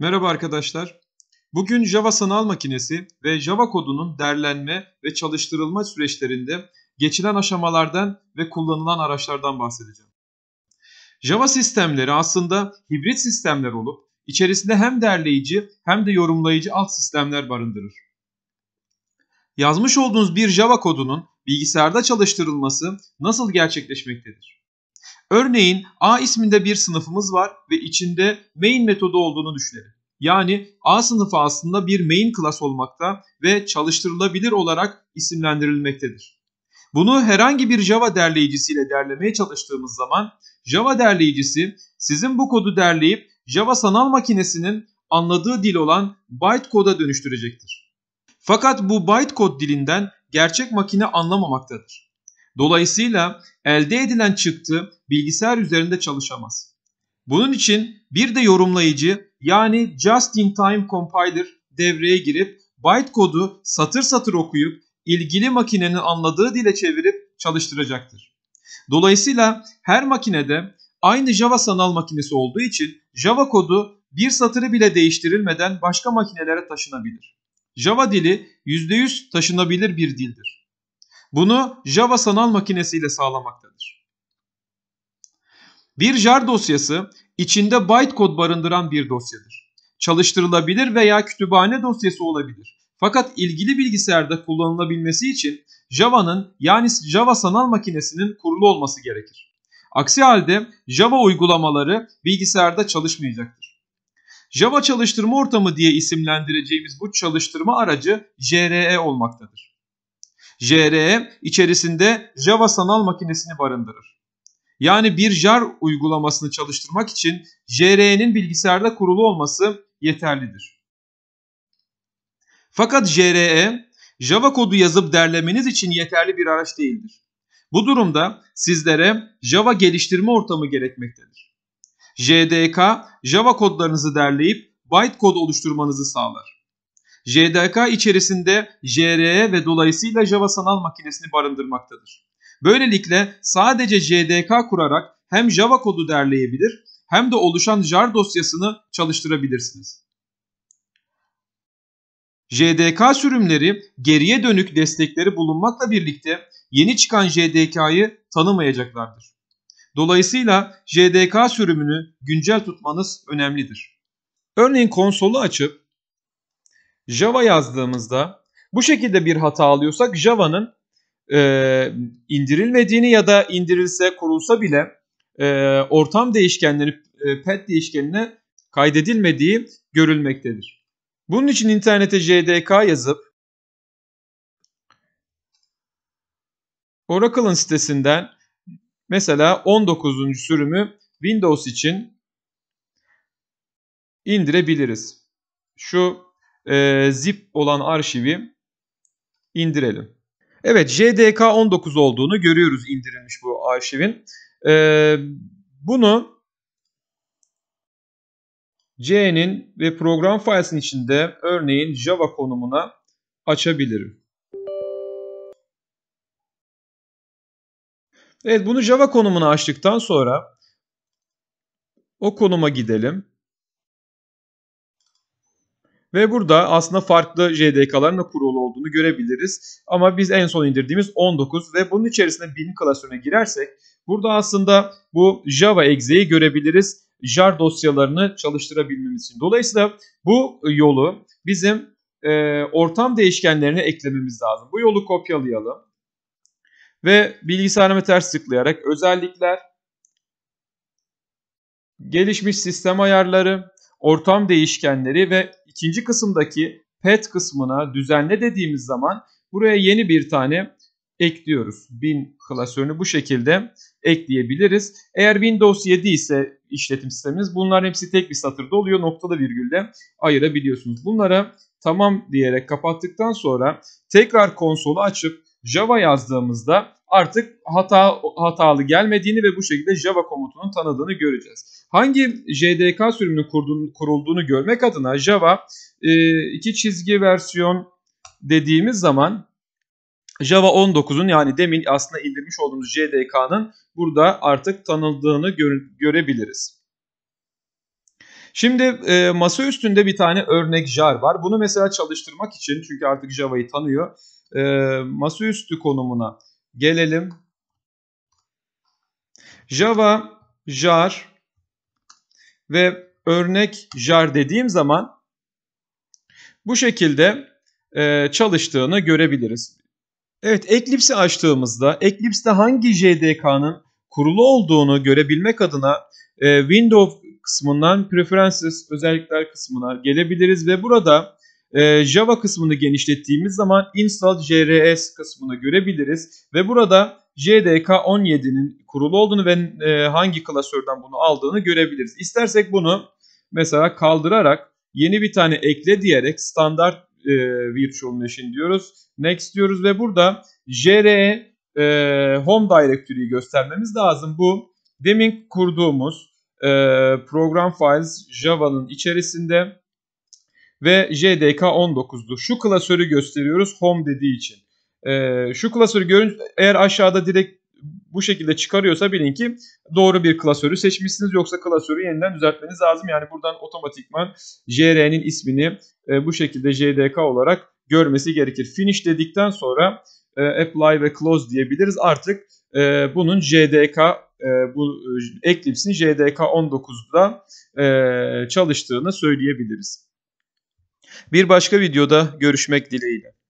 Merhaba arkadaşlar. Bugün Java sanal makinesi ve Java kodunun derlenme ve çalıştırılma süreçlerinde geçilen aşamalardan ve kullanılan araçlardan bahsedeceğim. Java sistemleri aslında hibrit sistemler olup içerisinde hem derleyici hem de yorumlayıcı alt sistemler barındırır. Yazmış olduğunuz bir Java kodunun bilgisayarda çalıştırılması nasıl gerçekleşmektedir? Örneğin A isminde bir sınıfımız var ve içinde main metodu olduğunu düşünelim. Yani A sınıfı aslında bir main class olmakta ve çalıştırılabilir olarak isimlendirilmektedir. Bunu herhangi bir Java derleyicisiyle derlemeye çalıştığımız zaman Java derleyicisi sizin bu kodu derleyip Java sanal makinesinin anladığı dil olan bytecode'a dönüştürecektir. Fakat bu bytecode dilinden gerçek makine anlamamaktadır. Dolayısıyla elde edilen çıktı bilgisayar üzerinde çalışamaz. Bunun için bir de yorumlayıcı yani just in time compiler devreye girip bytecode'u satır satır okuyup ilgili makinenin anladığı dile çevirip çalıştıracaktır. Dolayısıyla her makinede aynı Java sanal makinesi olduğu için Java kodu bir satırı bile değiştirilmeden başka makinelere taşınabilir. Java dili %100 taşınabilir bir dildir. Bunu Java sanal makinesiyle sağlamaktadır. Bir jar dosyası içinde bytecode barındıran bir dosyadır. Çalıştırılabilir veya kütüphane dosyası olabilir. Fakat ilgili bilgisayarda kullanılabilmesi için Java'nın yani Java sanal makinesinin kurulu olması gerekir. Aksi halde Java uygulamaları bilgisayarda çalışmayacaktır. Java çalıştırma ortamı diye isimlendireceğimiz bu çalıştırma aracı JRE olmaktadır. JRE içerisinde Java sanal makinesini barındırır. Yani bir jar uygulamasını çalıştırmak için JRE'nin bilgisayarda kurulu olması yeterlidir. Fakat JRE Java kodu yazıp derlemeniz için yeterli bir araç değildir. Bu durumda sizlere Java geliştirme ortamı gerekmektedir. JDK Java kodlarınızı derleyip bytecode oluşturmanızı sağlar. JDK içerisinde JRE ve dolayısıyla Java sanal makinesini barındırmaktadır. Böylelikle sadece JDK kurarak hem Java kodu derleyebilir hem de oluşan jar dosyasını çalıştırabilirsiniz. JDK sürümleri geriye dönük destekleri bulunmakla birlikte yeni çıkan JDK'yı tanımayacaklardır. Dolayısıyla JDK sürümünü güncel tutmanız önemlidir. Örneğin konsolu açıp Java yazdığımızda bu şekilde bir hata alıyorsak Java'nın e, indirilmediğini ya da indirilse kurulsa bile e, ortam değişkenleri e, pet değişkenine kaydedilmediği görülmektedir. Bunun için internete JDK yazıp Oracle'ın sitesinden mesela 19. sürümü Windows için indirebiliriz. Şu e, zip olan arşivi indirelim. Evet JDK 19 olduğunu görüyoruz indirilmiş bu arşivin. E, bunu C'nin ve program failsinin içinde örneğin Java konumuna açabilirim. Evet bunu Java konumuna açtıktan sonra o konuma gidelim. Ve burada aslında farklı JDK'ların da kurulu olduğunu görebiliriz. Ama biz en son indirdiğimiz 19 ve bunun içerisinde bin klasörüne girersek burada aslında bu Java exe'yi görebiliriz. JAR dosyalarını çalıştırabilmemiz için. Dolayısıyla bu yolu bizim e, ortam değişkenlerine eklememiz lazım. Bu yolu kopyalayalım. Ve bilgisayarımı ters tıklayarak özellikler, gelişmiş sistem ayarları, ortam değişkenleri ve ikinci kısımdaki pet kısmına düzenle dediğimiz zaman buraya yeni bir tane ekliyoruz. Bin klasörünü bu şekilde ekleyebiliriz. Eğer Windows 7 ise işletim sistemimiz bunlar hepsi tek bir satırda oluyor. Noktalı virgülle ayırabiliyorsunuz. Bunlara tamam diyerek kapattıktan sonra tekrar konsolu açıp Java yazdığımızda artık hata hatalı gelmediğini ve bu şekilde Java komutunun tanıdığını göreceğiz. Hangi JDK sürümünün kurulduğunu görmek adına Java e, iki çizgi versiyon dediğimiz zaman Java 19'un yani demin aslında indirmiş olduğumuz JDK'nın burada artık tanıldığını görebiliriz. Şimdi e, masa üstünde bir tane örnek jar var. Bunu mesela çalıştırmak için çünkü artık Java'yı tanıyor e, masaüstü konumuna gelelim. Java jar ve örnek jar dediğim zaman bu şekilde e, çalıştığını görebiliriz. Evet Eclipse'i açtığımızda Eclipse'de hangi JDK'nın kurulu olduğunu görebilmek adına e, Windows kısmından Preferences özellikler kısmına gelebiliriz ve burada ee, Java kısmını genişlettiğimiz zaman install JRS kısmını görebiliriz. Ve burada JDK 17'nin kurulu olduğunu ve e, hangi klasörden bunu aldığını görebiliriz. İstersek bunu mesela kaldırarak yeni bir tane ekle diyerek standart e, virtual machine diyoruz. Next diyoruz ve burada JRE e, home directory'yi göstermemiz lazım. Bu demin kurduğumuz e, program files Java'nın içerisinde ve JDK 19'du. Şu klasörü gösteriyoruz home dediği için. Ee, şu klasörü görün eğer aşağıda direkt bu şekilde çıkarıyorsa bilin ki doğru bir klasörü seçmişsiniz yoksa klasörü yeniden düzeltmeniz lazım. Yani buradan otomatikman JR'nin ismini e, bu şekilde JDK olarak görmesi gerekir. Finish dedikten sonra e, apply ve close diyebiliriz. Artık e, bunun JDK bu Eclipse'in JDK 19'da çalıştığını söyleyebiliriz. Bir başka videoda görüşmek dileğiyle.